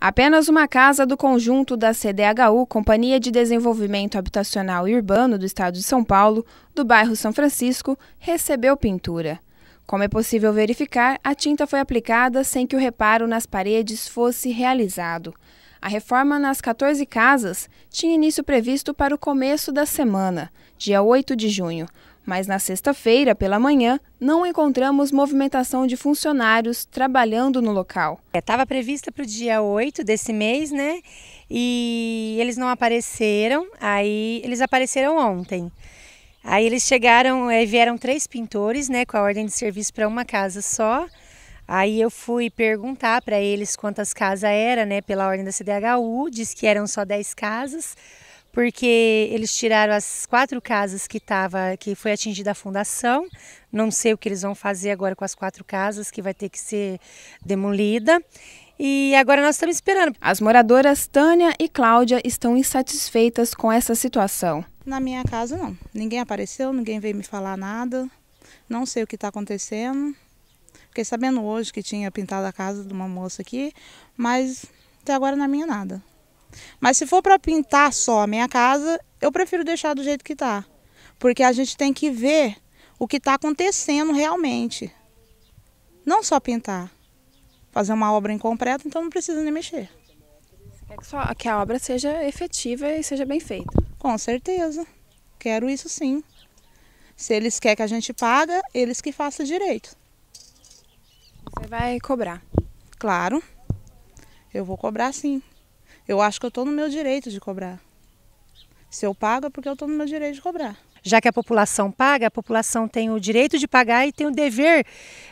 Apenas uma casa do conjunto da CDHU, Companhia de Desenvolvimento Habitacional e Urbano do Estado de São Paulo, do bairro São Francisco, recebeu pintura. Como é possível verificar, a tinta foi aplicada sem que o reparo nas paredes fosse realizado. A reforma nas 14 casas tinha início previsto para o começo da semana, dia 8 de junho, mas na sexta-feira, pela manhã, não encontramos movimentação de funcionários trabalhando no local. Estava é, prevista para o dia 8 desse mês, né? E eles não apareceram, aí eles apareceram ontem. Aí eles chegaram, é, vieram três pintores, né, com a ordem de serviço para uma casa só. Aí eu fui perguntar para eles quantas casas era, né, pela ordem da CDHU, disse que eram só 10 casas porque eles tiraram as quatro casas que tava, que foi atingida a fundação. Não sei o que eles vão fazer agora com as quatro casas que vai ter que ser demolida. E agora nós estamos esperando. As moradoras Tânia e Cláudia estão insatisfeitas com essa situação. Na minha casa não. Ninguém apareceu, ninguém veio me falar nada. Não sei o que está acontecendo. Fiquei sabendo hoje que tinha pintado a casa de uma moça aqui, mas até agora na é minha nada. Mas se for para pintar só a minha casa, eu prefiro deixar do jeito que está, porque a gente tem que ver o que está acontecendo realmente. Não só pintar. Fazer uma obra incompleta, então não precisa nem mexer. Quer que, só, que a obra seja efetiva e seja bem feita. Com certeza. Quero isso sim. Se eles querem que a gente paga, eles que façam direito. Você vai cobrar? Claro. Eu vou cobrar sim. Eu acho que eu estou no meu direito de cobrar. Se eu pago é porque eu estou no meu direito de cobrar. Já que a população paga, a população tem o direito de pagar e tem o dever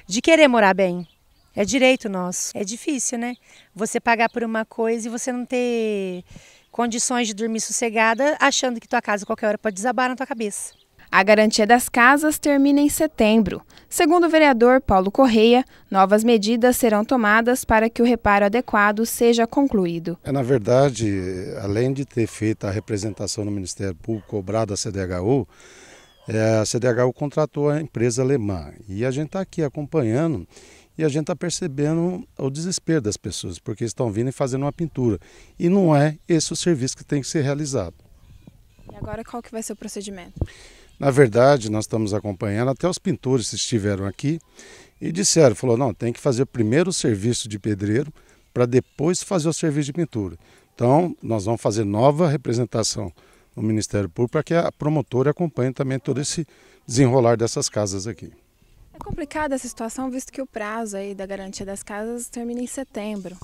de querer morar bem. É direito nosso. É difícil, né? Você pagar por uma coisa e você não ter condições de dormir sossegada, achando que tua casa qualquer hora pode desabar na tua cabeça. A garantia das casas termina em setembro. Segundo o vereador Paulo Correia, novas medidas serão tomadas para que o reparo adequado seja concluído. É, na verdade, além de ter feito a representação no Ministério Público, cobrado a CDHU, é, a CDHU contratou a empresa alemã. E a gente está aqui acompanhando e a gente está percebendo o desespero das pessoas, porque estão vindo e fazendo uma pintura. E não é esse o serviço que tem que ser realizado. E agora qual que vai ser o procedimento? Na verdade, nós estamos acompanhando, até os pintores estiveram aqui e disseram, falou, não, tem que fazer primeiro o serviço de pedreiro para depois fazer o serviço de pintura. Então, nós vamos fazer nova representação no Ministério Público para que a promotora acompanhe também todo esse desenrolar dessas casas aqui. É complicada essa situação, visto que o prazo aí da garantia das casas termina em setembro.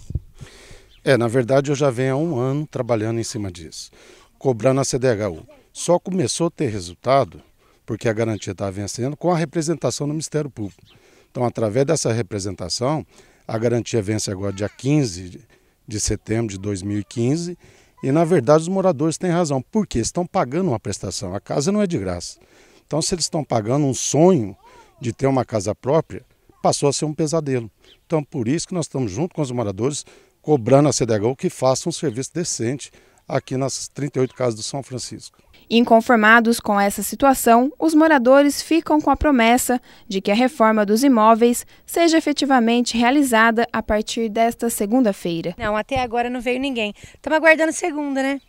É, na verdade eu já venho há um ano trabalhando em cima disso, cobrando a CDHU só começou a ter resultado, porque a garantia estava tá vencendo, com a representação no Ministério Público. Então, através dessa representação, a garantia vence agora dia 15 de setembro de 2015. E, na verdade, os moradores têm razão, porque estão pagando uma prestação. A casa não é de graça. Então, se eles estão pagando um sonho de ter uma casa própria, passou a ser um pesadelo. Então, por isso que nós estamos junto com os moradores, cobrando a CDHU que faça um serviço decente aqui nas 38 casas do São Francisco. Inconformados com essa situação, os moradores ficam com a promessa de que a reforma dos imóveis seja efetivamente realizada a partir desta segunda-feira. Não, até agora não veio ninguém. Estamos aguardando segunda, né?